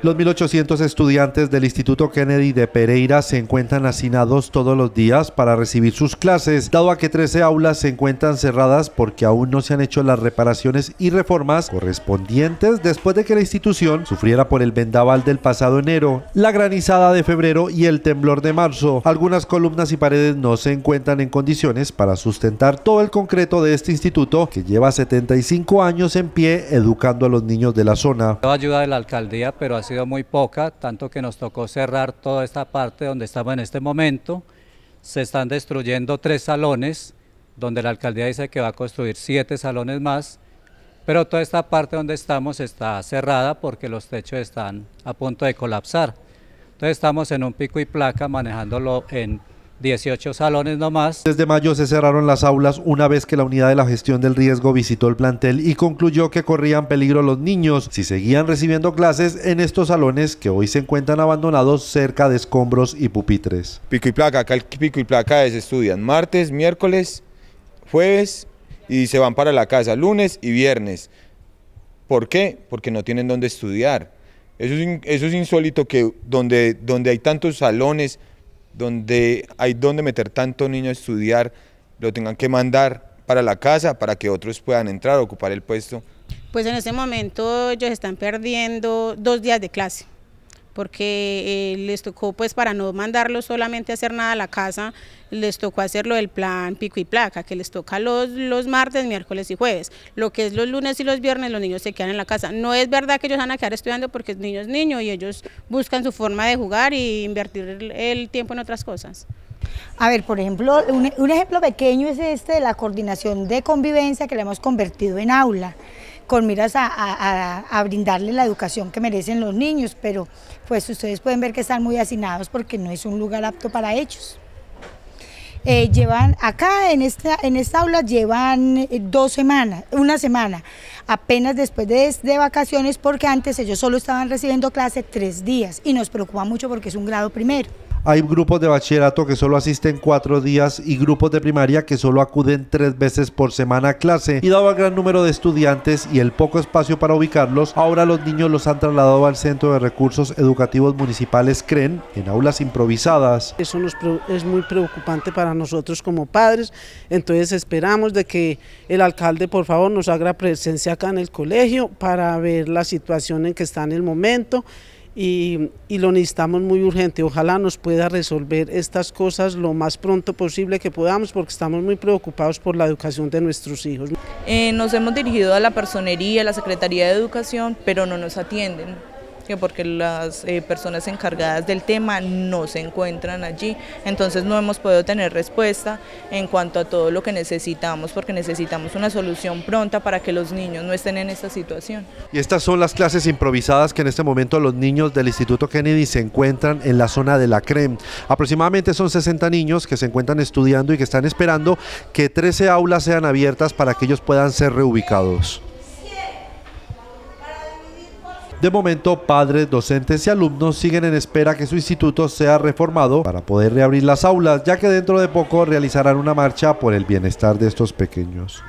Los 1.800 estudiantes del Instituto Kennedy de Pereira se encuentran hacinados todos los días para recibir sus clases, dado a que 13 aulas se encuentran cerradas porque aún no se han hecho las reparaciones y reformas correspondientes después de que la institución sufriera por el vendaval del pasado enero, la granizada de febrero y el temblor de marzo. Algunas columnas y paredes no se encuentran en condiciones para sustentar todo el concreto de este instituto que lleva 75 años en pie educando a los niños de la zona. La ayuda de la alcaldía, pero así sido muy poca, tanto que nos tocó cerrar toda esta parte donde estamos en este momento. Se están destruyendo tres salones, donde la alcaldía dice que va a construir siete salones más, pero toda esta parte donde estamos está cerrada porque los techos están a punto de colapsar. Entonces estamos en un pico y placa manejándolo en 18 salones nomás. Desde mayo se cerraron las aulas una vez que la unidad de la gestión del riesgo visitó el plantel y concluyó que corrían peligro los niños si seguían recibiendo clases en estos salones que hoy se encuentran abandonados cerca de escombros y pupitres. Pico y placa, acá el pico y placa es estudian martes, miércoles, jueves y se van para la casa lunes y viernes. ¿Por qué? Porque no tienen dónde estudiar. Eso es, eso es insólito que donde, donde hay tantos salones, donde hay donde meter tanto niño a estudiar, lo tengan que mandar para la casa para que otros puedan entrar, ocupar el puesto. Pues en este momento ellos están perdiendo dos días de clase porque eh, les tocó, pues para no mandarlos solamente a hacer nada a la casa, les tocó hacerlo del plan pico y placa, que les toca los, los martes, miércoles y jueves. Lo que es los lunes y los viernes, los niños se quedan en la casa. No es verdad que ellos van a quedar estudiando porque el niño es niño y ellos buscan su forma de jugar e invertir el, tiempo en otras cosas. A ver, por ejemplo, un, ejemplo pequeño es este de la coordinación de convivencia que le hemos convertido en aula con miras a, a, brindarle la educación que merecen los niños, pero pues ustedes pueden ver que están muy hacinados porque no es un lugar apto para ellos. Eh, llevan acá en esta, en esta aula llevan eh, dos semanas, una semana, apenas después de, de vacaciones porque antes ellos solo estaban recibiendo clase tres días y nos preocupa mucho porque es un grado primero. Hay grupos de bachillerato que solo asisten cuatro días y grupos de primaria que solo acuden tres veces por semana a clase. Y dado el gran número de estudiantes y el poco espacio para ubicarlos, ahora los niños los han trasladado al Centro de Recursos Educativos Municipales CREN en aulas improvisadas. Eso es muy preocupante para nosotros como padres, entonces esperamos de que el alcalde por favor nos haga presencia acá en el colegio para ver la situación en que está en el momento y, lo necesitamos muy urgente. Ojalá nos pueda resolver estas cosas lo más pronto posible que podamos porque estamos muy preocupados por la educación de nuestros hijos. Eh, nos hemos dirigido a la personería, a la Secretaría de Educación, pero no nos atienden porque las eh, personas encargadas del tema no se encuentran allí. Entonces no hemos podido tener respuesta en cuanto a todo lo que necesitamos, porque necesitamos una solución pronta para que los niños no estén en esta situación. Y estas son las clases improvisadas que en este momento los niños del Instituto Kennedy se encuentran en la zona de la CREM. Aproximadamente son 60 niños que se encuentran estudiando y que están esperando que 13 aulas sean abiertas para que ellos puedan ser reubicados. De momento, padres, docentes y alumnos siguen en espera que su instituto sea reformado para poder reabrir las aulas, ya que dentro de poco realizarán una marcha por el bienestar de estos pequeños.